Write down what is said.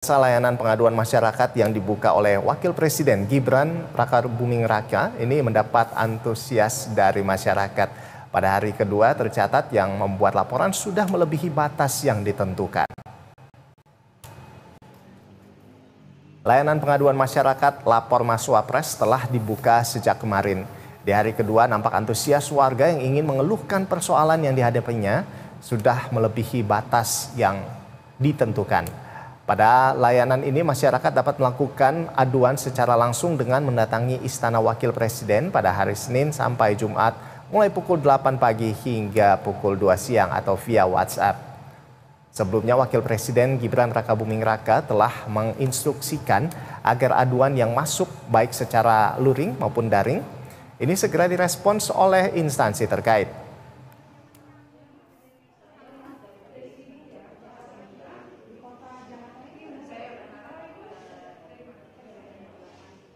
Layanan pengaduan masyarakat yang dibuka oleh Wakil Presiden Gibran Raka Buming Raka ini mendapat antusias dari masyarakat. Pada hari kedua tercatat yang membuat laporan sudah melebihi batas yang ditentukan. Layanan pengaduan masyarakat lapor Pres telah dibuka sejak kemarin. Di hari kedua nampak antusias warga yang ingin mengeluhkan persoalan yang dihadapinya sudah melebihi batas yang ditentukan. Pada layanan ini masyarakat dapat melakukan aduan secara langsung dengan mendatangi Istana Wakil Presiden pada hari Senin sampai Jumat mulai pukul 8 pagi hingga pukul 2 siang atau via WhatsApp. Sebelumnya Wakil Presiden Gibran Rakabuming Raka telah menginstruksikan agar aduan yang masuk baik secara luring maupun daring ini segera direspons oleh instansi terkait.